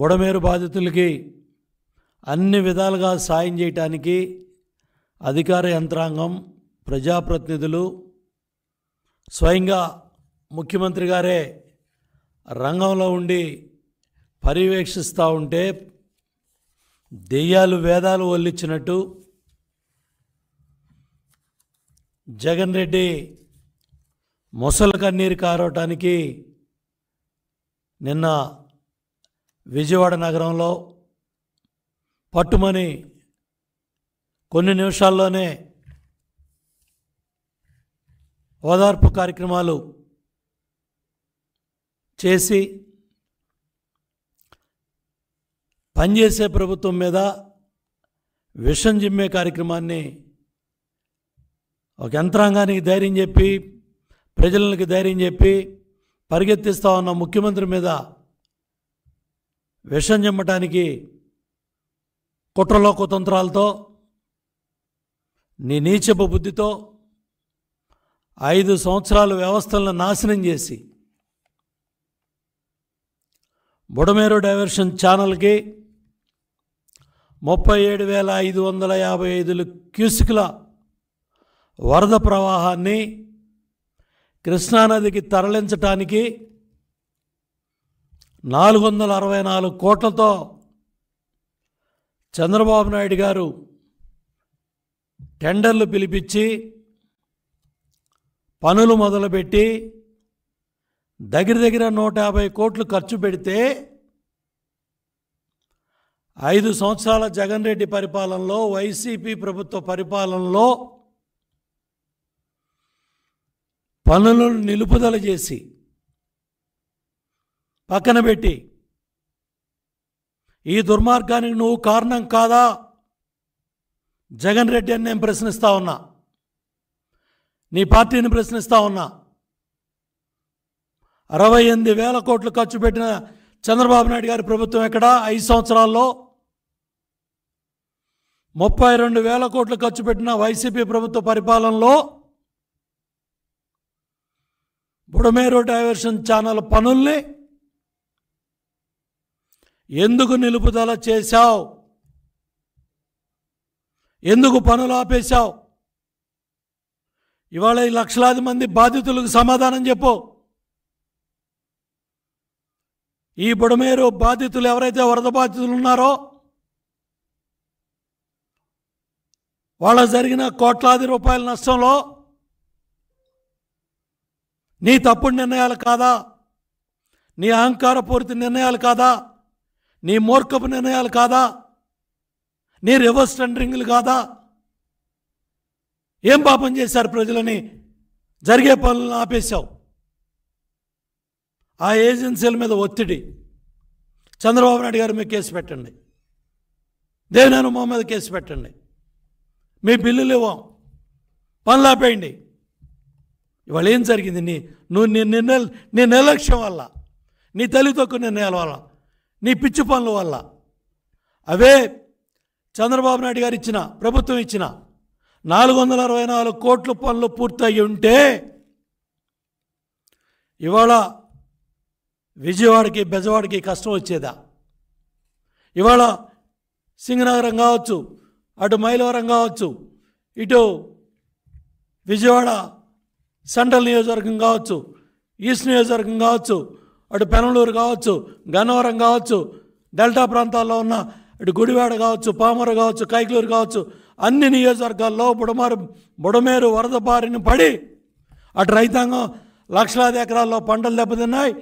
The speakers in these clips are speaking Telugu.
బుడమేరు బాధితులకి అన్ని విధాలుగా సాయం చేయటానికి అధికార యంత్రాంగం ప్రజాప్రతినిధులు స్వయంగా ముఖ్యమంత్రి గారే రంగంలో ఉండి పర్యవేక్షిస్తూ ఉంటే దెయ్యాలు వేదాలు ఒల్లిచ్చినట్టు జగన్ రెడ్డి మొసలు కన్నీరు కారవటానికి నిన్న విజయవాడ నగరంలో పట్టుమని కొన్ని నిమిషాల్లోనే ఓదార్పు కార్యక్రమాలు చేసి పనిచేసే ప్రభుత్వం మీద విషం జిమ్మే కార్యక్రమాన్ని ఒక యంత్రాంగానికి ధైర్యం చెప్పి ప్రజలకి ధైర్యం చెప్పి పరిగెత్తిస్తా ఉన్న ముఖ్యమంత్రి మీద విషం చెమ్మటానికి కుట్రలో కుతంత్రాలతో నీ నీచపు బుద్ధితో ఐదు సంవత్సరాలు వ్యవస్థలను నాశనం చేసి బుడమేరు డైవర్షన్ ఛానల్కి ముప్పై ఏడు వేల ఐదు వందల యాభై ఐదులు క్యూసుకుల వరద ప్రవాహాన్ని కృష్ణానదికి తరలించటానికి నాలుగు వందల అరవై నాలుగు కోట్లతో చంద్రబాబు నాయుడు గారు టెండర్లు పిలిపించి పనులు మొదలుపెట్టి దగ్గర దగ్గర నూట యాభై కోట్లు ఖర్చు పెడితే ఐదు సంవత్సరాల జగన్ రెడ్డి పరిపాలనలో వైసీపీ ప్రభుత్వ పరిపాలనలో పనులను నిలుపుదల చేసి పక్కన పెట్టి ఈ దుర్మార్గానికి నువ్వు కారణం కాదా జగన్ రెడ్డి అని నేను ప్రశ్నిస్తా ఉన్నా నీ పార్టీని ప్రశ్నిస్తా ఉన్నా అరవై ఎనిమిది వేల కోట్లు ఖర్చు పెట్టిన చంద్రబాబు నాయుడు గారి ప్రభుత్వం ఎక్కడ ఐదు సంవత్సరాల్లో ముప్పై రెండు వేల కోట్లు ఖర్చు పెట్టిన వైసీపీ ప్రభుత్వ పరిపాలనలో బుడమేరు డైవర్షన్ ఛానల్ పనుల్ని ఎందుకు నిలుపుదల చేశావు ఎందుకు పనులు ఆపేశావు ఇవాళ ఈ లక్షలాది మంది బాధితులకు సమాధానం చెప్పు ఈ బుడమేరు బాధితులు ఎవరైతే వరద బాధితులు ఉన్నారో వాళ్ళ జరిగిన కోట్లాది రూపాయల నష్టంలో నీ తప్పుడు నిర్ణయాలు కాదా నీ అహంకారపూరిత నిర్ణయాలు కాదా నీ మూర్ఖపు నిర్ణయాలు కాదా నీ రివర్స్ టెండరింగ్లు కాదా ఏం పాపం చేశారు ప్రజలని జరిగే పనులను ఆపేశావు ఆ ఏజెన్సీల మీద ఒత్తిడి చంద్రబాబు నాయుడు గారు మీకు కేసు పెట్టండి దేవినేని మా మీద కేసు పెట్టండి మీ బిల్లులు ఇవ్వం పనులు ఆపేయండి ఇవాళ ఏం జరిగింది నీ నువ్వు నీ నిర్ణయం నీ నిర్లక్ష్యం వల్ల నీ తల్లి తక్కువ నిర్ణయాల వల్ల నీ పిచ్చి పనుల వల్ల అవే చంద్రబాబు నాయుడు గారు ఇచ్చిన ప్రభుత్వం ఇచ్చిన నాలుగు వందల అరవై నాలుగు కోట్ల పనులు పూర్తయి ఉంటే ఇవాళ విజయవాడకి బెజవాడకి కష్టం వచ్చేదా ఇవాళ సింగనగరం కావచ్చు అటు మైలవరం కావచ్చు ఇటు విజయవాడ సెంట్రల్ నియోజకవర్గం కావచ్చు ఈస్ట్ నియోజకవర్గం కావచ్చు అటు పెనలూరు కావచ్చు గన్నవరం కావచ్చు డెల్టా ప్రాంతాల్లో ఉన్న అటు గుడివాడ కావచ్చు పామూరు కావచ్చు కైకలూరు కావచ్చు అన్ని నియోజకవర్గాల్లో బుడమారు బుడమేరు వరద బారిన పడి అటు రైతాంగం లక్షలాది ఎకరాల్లో పంటలు దెబ్బతిన్నాయి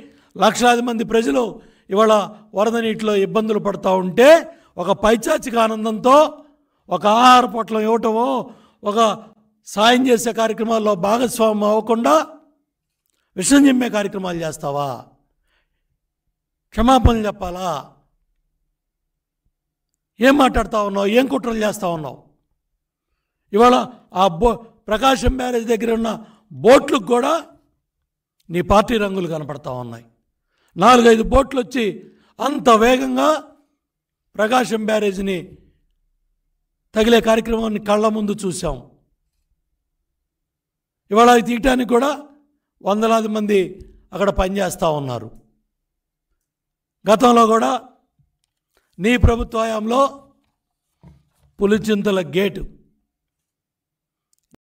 లక్షలాది మంది ప్రజలు ఇవాళ వరద నీటిలో ఇబ్బందులు పడుతూ ఉంటే ఒక పైచాచిక ఆనందంతో ఒక ఆహార పొట్లం ఇవ్వటమో ఒక సాయం చేసే కార్యక్రమాల్లో భాగస్వామ్యం అవ్వకుండా విషం చెమ్మే కార్యక్రమాలు చేస్తావా క్షమాపణ చెప్పాలా ఏం మాట్లాడుతూ ఉన్నావు ఏం కుట్రలు చేస్తూ ఉన్నావు ఇవాళ ఆ బో ప్రకాశం బ్యారేజ్ దగ్గర ఉన్న బోట్లకు కూడా నీ పార్టీ రంగులు కనపడతా ఉన్నాయి నాలుగైదు బోట్లు వచ్చి అంత వేగంగా ప్రకాశం బ్యారేజ్ని తగిలే కార్యక్రమాన్ని కళ్ళ ముందు చూసాం ఇవాళ తీయటానికి కూడా వందలాది మంది అక్కడ పనిచేస్తూ ఉన్నారు గతంలో కూడా నీ ప్రభుత్వ హయాంలో పులిచింతల గేటు